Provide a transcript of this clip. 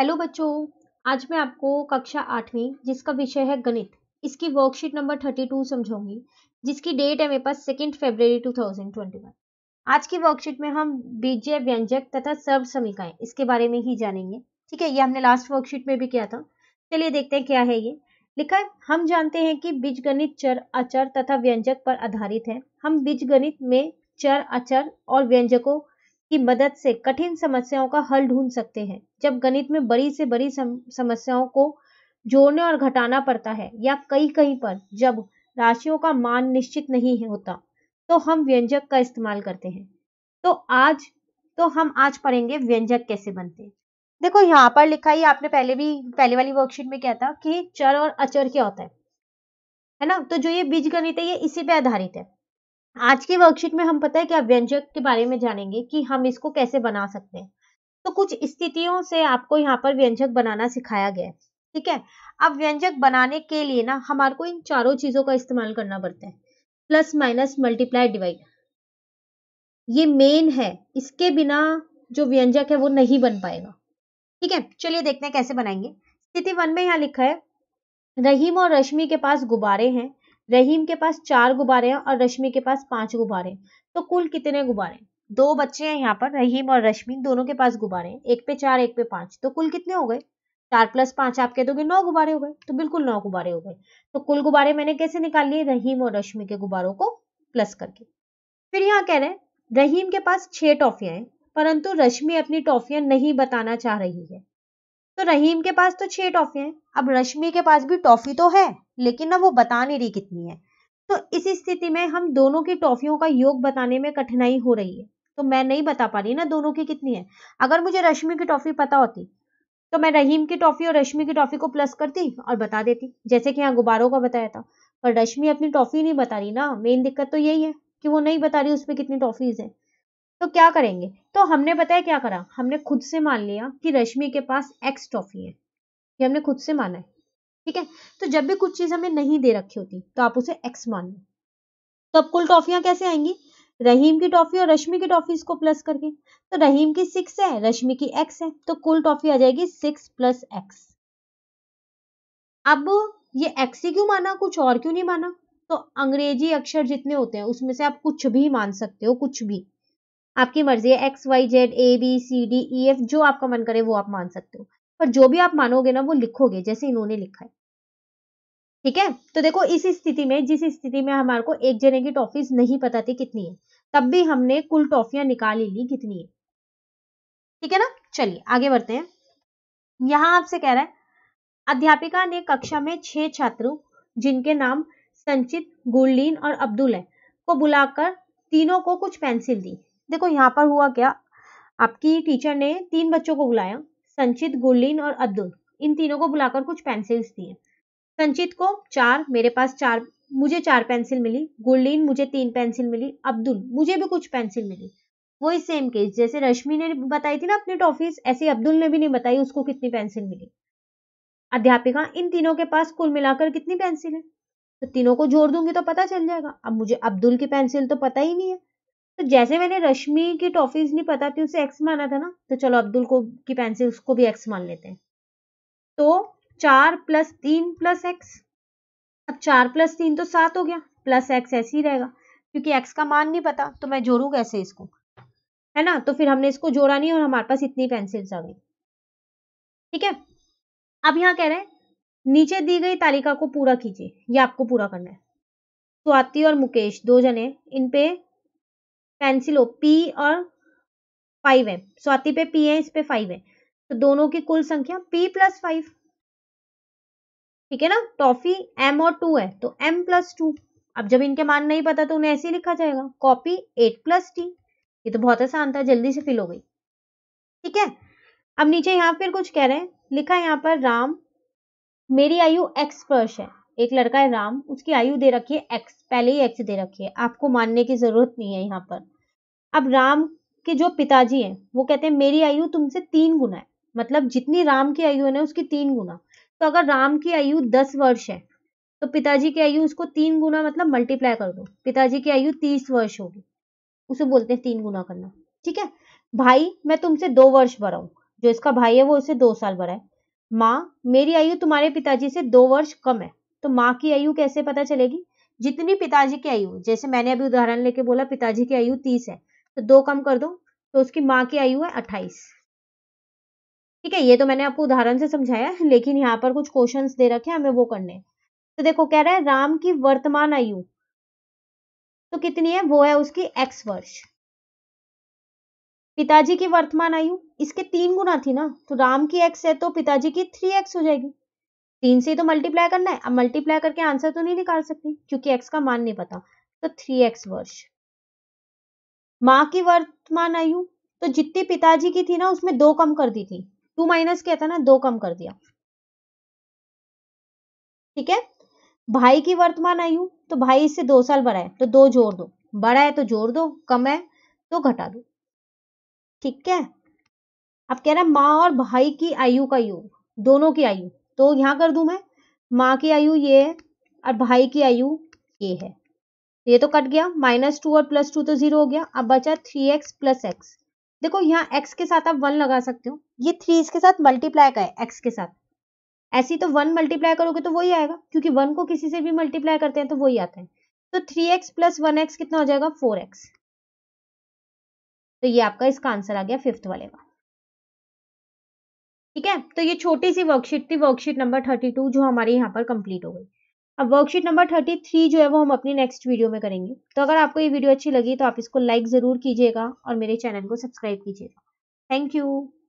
hello बच्चों आज मैं आपको कक्षा आठवीं जिसका विषय है गणित इसकी वर्कशीट नंबर थर्टी टू समझाऊंगी जिसकी डेट है मेरे पास second February two thousand twenty one आज की वर्कशीट में हम बीजय व्यंजक तथा सर्व समीकाएं इसके बारे में ही जानेंगे ठीक है ये हमने लास्ट वर्कशीट में भी किया था चलिए देखते हैं क्या है ये लिखा है हम जानते हैं कि बीज चर अचर तथा व्यंजक पर आधारित है हम बीज में चर अचर और व्यंजकों की मदद से कठिन समस्याओं का हल ढूंढ सकते हैं जब गणित में बड़ी से बड़ी समस्याओं को जोड़ने और घटाना पड़ता है या कई कहीं पर जब राशियों का मान निश्चित नहीं होता तो हम व्यंजक का इस्तेमाल करते हैं तो आज तो हम आज पढ़ेंगे व्यंजक कैसे बनते हैं देखो यहाँ पर लिखा ही आपने पहले भी पहले वाली वर्कशीट में क्या था कि चर और अचर क्या होता है है ना तो जो ये बीज गणित है ये इसी पे आधारित है आज की वर्कशीट में हम पता है क्या व्यंजक के बारे में जानेंगे कि हम इसको कैसे बना सकते हैं तो कुछ स्थितियों से आपको यहाँ पर व्यंजक बनाना सिखाया गया है ठीक है अब व्यंजक बनाने के लिए ना हमारे को इन चारों चीजों का इस्तेमाल करना पड़ता है प्लस माइनस मल्टीप्लाई डिवाइड ये मेन है इसके बिना जो व्यंजक है वो नहीं बन पाएगा ठीक है चलिए देखते हैं कैसे बनाएंगे स्थिति वन में यहाँ लिखा है रहीम और रश्मि के पास गुब्बारे हैं रहीम के पास चार गुब्बारे हैं और रश्मि के पास पांच गुब्बारे तो कुल कितने गुब्बारे दो बच्चे हैं यहाँ पर रहीम और रश्मि दोनों के पास गुब्बारे हैं एक पे चार एक पे पांच तो कुल कितने हो गए चार प्लस पांच आप कह दोगे नौ गुब्बारे हो गए तो बिल्कुल नौ गुब्बारे हो गए तो कुल गुब्बारे मैंने कैसे निकाल लिए रहीम और रश्मि के गुब्बारों को प्लस करके फिर यहाँ कह रहे हैं रहीम के पास छह टॉफियां हैं परंतु रश्मि अपनी टॉफियां नहीं बताना चाह रही है तो रहीम के पास तो छह टॉफी हैं अब रश्मि के पास भी टॉफी तो है लेकिन ना वो बता नहीं रही कितनी है तो इस स्थिति में हम दोनों की टॉफियों का योग बताने में कठिनाई हो रही है तो मैं नहीं बता पा रही ना दोनों की कितनी है अगर मुझे रश्मि की टॉफी पता होती तो मैं रहीम की टॉफी और रश्मि की टॉफी को प्लस करती और बता देती जैसे कि यहाँ गुब्बारों का बताया था पर रश्मि अपनी टॉफी नहीं बता रही ना मेन दिक्कत तो यही है कि वो नहीं बता रही उसमें कितनी टॉफीज है तो क्या करेंगे तो हमने बताया क्या करा हमने खुद से मान लिया कि रश्मि के पास एक्स टॉफी है ये हमने खुद से माना है ठीक है तो जब भी कुछ चीज हमें नहीं दे रखी होती तो आप उसे एक्स मान लो तो अब कुल टॉफियां कैसे आएंगी रहीम की टॉफी और रश्मि की टॉफी इसको प्लस करके तो रहीम की सिक्स है रश्मि की एक्स है तो कुल टॉफी आ जाएगी सिक्स प्लस एक्स अब ये एक्स ही क्यों माना कुछ और क्यों नहीं माना तो अंग्रेजी अक्षर जितने होते हैं उसमें से आप कुछ भी मान सकते हो कुछ भी आपकी मर्जी है X Y Z A B C D E F जो आपका मन करे वो आप मान सकते हो पर जो भी आप मानोगे ना वो लिखोगे जैसे इन्होंने लिखा है ठीक है तो देखो इस स्थिति में जिस स्थिति में हमारे को एक जने की टॉफीज नहीं पता थी कितनी है तब भी हमने कुल टॉफियां निकाल ली कितनी है ठीक है ना चलिए आगे बढ़ते हैं यहां आपसे कह रहा है अध्यापिका ने कक्षा में छह छात्रों जिनके नाम संचित गुरलीन और अब्दुल है को बुलाकर तीनों को कुछ पेंसिल दी देखो यहाँ पर हुआ क्या आपकी टीचर ने तीन बच्चों को बुलाया संचित गुल्लीन और अब्दुल इन तीनों को बुलाकर कुछ पेंसिल्स दिए संचित को चार मेरे पास चार मुझे चार पेंसिल मिली गुल्लीन मुझे तीन पेंसिल मिली अब्दुल मुझे भी कुछ पेंसिल मिली वही सेम केस जैसे रश्मि ने बताई थी ना अपनी टॉफीज ऐसे अब्दुल ने भी नहीं बताई उसको कितनी पेंसिल मिली अध्यापिका इन तीनों के पास कुल मिलाकर कितनी पेंसिल है तो तीनों को जोड़ दूंगी तो पता चल जाएगा अब मुझे अब्दुल की पेंसिल तो पता ही नहीं है तो जैसे मैंने रश्मि की टॉफीज नहीं पता थी उसे एक्स माना था ना तो चलो अब्दुल को की पेंसिल उसको भी एक्स मान लेते हैं तो चार प्लस तीन प्लस एक्स अब चार प्लस तीन तो सात हो गया प्लस एक्स ऐसे ही रहेगा क्योंकि एक्स का मान नहीं पता तो मैं जोड़ू कैसे इसको है ना तो फिर हमने इसको जोड़ा नहीं और हमारे पास इतनी पेंसिल्स आ गई ठीक है अब यहाँ कह रहे हैं नीचे दी गई तालिका को पूरा कीजिए ये आपको पूरा करना है स्वाति और मुकेश दो जने इन पे पेंसिल हो पी और फाइव है स्वाति पे पी है इस पे फाइव है तो दोनों की कुल संख्या पी प्लस फाइव ठीक है ना टॉफी तो एम और टू है तो एम प्लस टू अब जब इनके मान नहीं पता तो उन्हें ऐसे ही लिखा जाएगा कॉपी एट प्लस टी ये तो बहुत आसान था जल्दी से फिल हो गई ठीक है अब नीचे यहाँ फिर कुछ कह रहे हैं लिखा है यहाँ पर राम मेरी आयु एक्स वर्ष है एक लड़का है राम उसकी आयु दे रखी है एक्स पहले ही एक्स दे रखी है आपको मानने की जरूरत नहीं है यहाँ पर अब राम के जो पिताजी हैं वो कहते हैं मेरी आयु तुमसे तीन गुना है मतलब जितनी राम की आयु है ना उसकी तीन गुना तो अगर राम की आयु दस वर्ष है तो पिताजी की आयु उसको तीन गुना मतलब मल्टीप्लाई कर दो पिताजी की आयु तीस वर्ष होगी उसे बोलते हैं तीन गुना करना ठीक है भाई मैं तुमसे दो वर्ष बड़ा हूँ जो इसका भाई है वो उसे दो साल बड़ा है माँ मेरी आयु तुम्हारे पिताजी से दो वर्ष कम है तो माँ की आयु कैसे पता चलेगी जितनी पिताजी की आयु जैसे मैंने अभी उदाहरण लेके बोला पिताजी की आयु तीस है तो दो कम कर दो तो उसकी माँ की आयु है अट्ठाईस ठीक है ये तो मैंने आपको उदाहरण से समझाया लेकिन यहाँ पर कुछ क्वेश्चन दे रखे हमें वो करने तो देखो कह रहा है राम की वर्तमान आयु तो कितनी है वो है उसकी एक्स वर्ष पिताजी की वर्तमान आयु इसके तीन गुना थी ना तो राम की एक्स है तो पिताजी की थ्री एक्स हो जाएगी तीन से ही तो मल्टीप्लाई करना है अब मल्टीप्लाई करके आंसर तो नहीं निकाल सकती क्योंकि एक्स का मान नहीं पता तो थ्री एक्स वर्ष माँ की वर्तमान आयु तो जितनी पिताजी की थी ना उसमें दो कम कर दी थी टू माइनस कहता था ना दो कम कर दिया ठीक है भाई की वर्तमान आयु तो भाई इससे दो साल बड़ा है तो दो जोड़ दो बड़ा है तो जोड़ दो कम है तो घटा दो ठीक है अब कह रहा है माँ और भाई की आयु का योग दोनों की आयु तो यहाँ कर दू मैं माँ की आयु ये है और भाई की आयु ये है ये तो कट गया माइनस टू और प्लस टू तो जीरो हो गया अब बचा थ्री एक्स प्लस एक्स देखो यहाँ x के साथ आप वन लगा सकते हो ये थ्री इसके साथ मल्टीप्लाई का है एक्स के साथ ऐसी तो वन मल्टीप्लाई करोगे तो वही आएगा क्योंकि वन को किसी से भी मल्टीप्लाई करते हैं तो वही आता है तो three X plus one X कितना हो जाएगा फोर एक्स तो ये आपका इसका आंसर आ गया फिफ्थ वाले का ठीक है तो ये छोटी सी वर्कशीट थी वर्कशीट नंबर थर्टी टू जो हमारी यहाँ पर कंप्लीट हो गई अब वर्कशीट नंबर थर्टी थ्री जो है वो हम अपनी नेक्स्ट वीडियो में करेंगे तो अगर आपको ये वीडियो अच्छी लगी तो आप इसको लाइक ज़रूर कीजिएगा और मेरे चैनल को सब्सक्राइब कीजिएगा थैंक यू